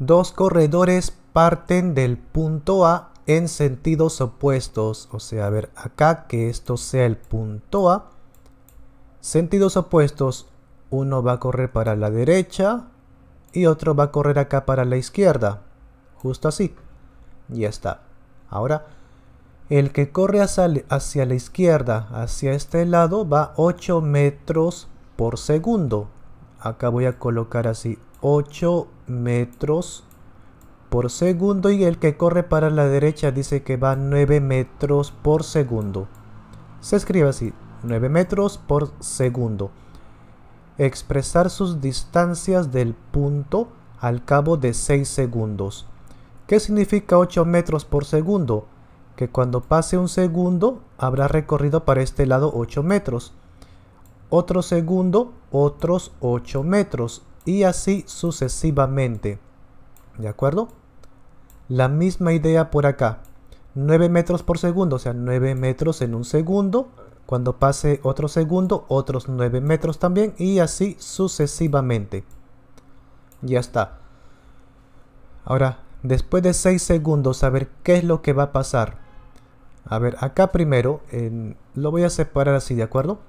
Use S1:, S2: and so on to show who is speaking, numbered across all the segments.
S1: dos corredores parten del punto A en sentidos opuestos. O sea, a ver, acá que esto sea el punto A. Sentidos opuestos. Uno va a correr para la derecha y otro va a correr acá para la izquierda. Justo así. Ya está. Ahora, el que corre hacia, hacia la izquierda, hacia este lado, va 8 metros por segundo. Acá voy a colocar así 8 metros por segundo y el que corre para la derecha dice que va 9 metros por segundo. Se escribe así, 9 metros por segundo. Expresar sus distancias del punto al cabo de 6 segundos. ¿Qué significa 8 metros por segundo? Que cuando pase un segundo habrá recorrido para este lado 8 metros. Otro segundo, otros 8 metros y así sucesivamente. ¿De acuerdo? La misma idea por acá. 9 metros por segundo, o sea, 9 metros en un segundo. Cuando pase otro segundo, otros 9 metros también y así sucesivamente. Ya está. Ahora, después de 6 segundos, a ver qué es lo que va a pasar. A ver, acá primero, lo voy a separar así, ¿de acuerdo?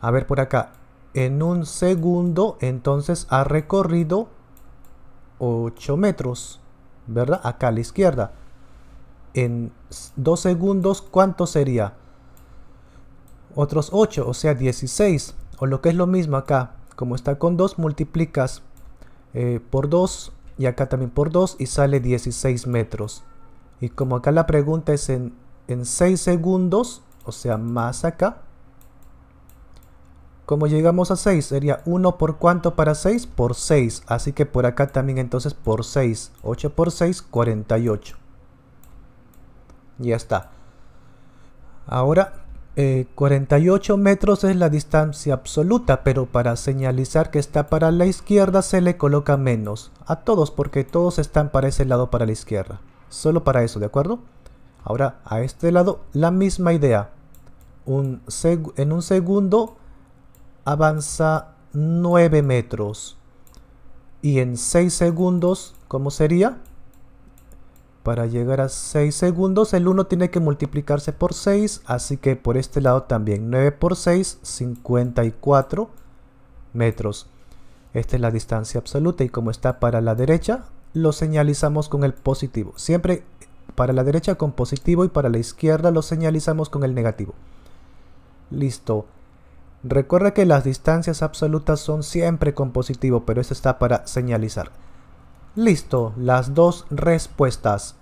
S1: A ver por acá, en un segundo entonces ha recorrido 8 metros, ¿verdad? Acá a la izquierda. En 2 segundos, ¿cuánto sería? Otros 8, o sea 16. O lo que es lo mismo acá, como está con 2, multiplicas eh, por 2 y acá también por 2 y sale 16 metros. Y como acá la pregunta es en, en 6 segundos, o sea más acá, como llegamos a 6, sería 1 por cuánto para 6? Por 6. Así que por acá también entonces por 6. 8 por 6, 48. Ya está. Ahora, 48 eh, metros es la distancia absoluta, pero para señalizar que está para la izquierda se le coloca menos. A todos, porque todos están para ese lado para la izquierda. Solo para eso, ¿de acuerdo? Ahora, a este lado, la misma idea. Un en un segundo avanza 9 metros. Y en 6 segundos, ¿cómo sería? Para llegar a 6 segundos, el 1 tiene que multiplicarse por 6, así que por este lado también 9 por 6, 54 metros. Esta es la distancia absoluta y como está para la derecha, lo señalizamos con el positivo. Siempre para la derecha con positivo y para la izquierda lo señalizamos con el negativo. Listo. Recuerda que las distancias absolutas son siempre con positivo, pero esto está para señalizar. Listo, las dos respuestas.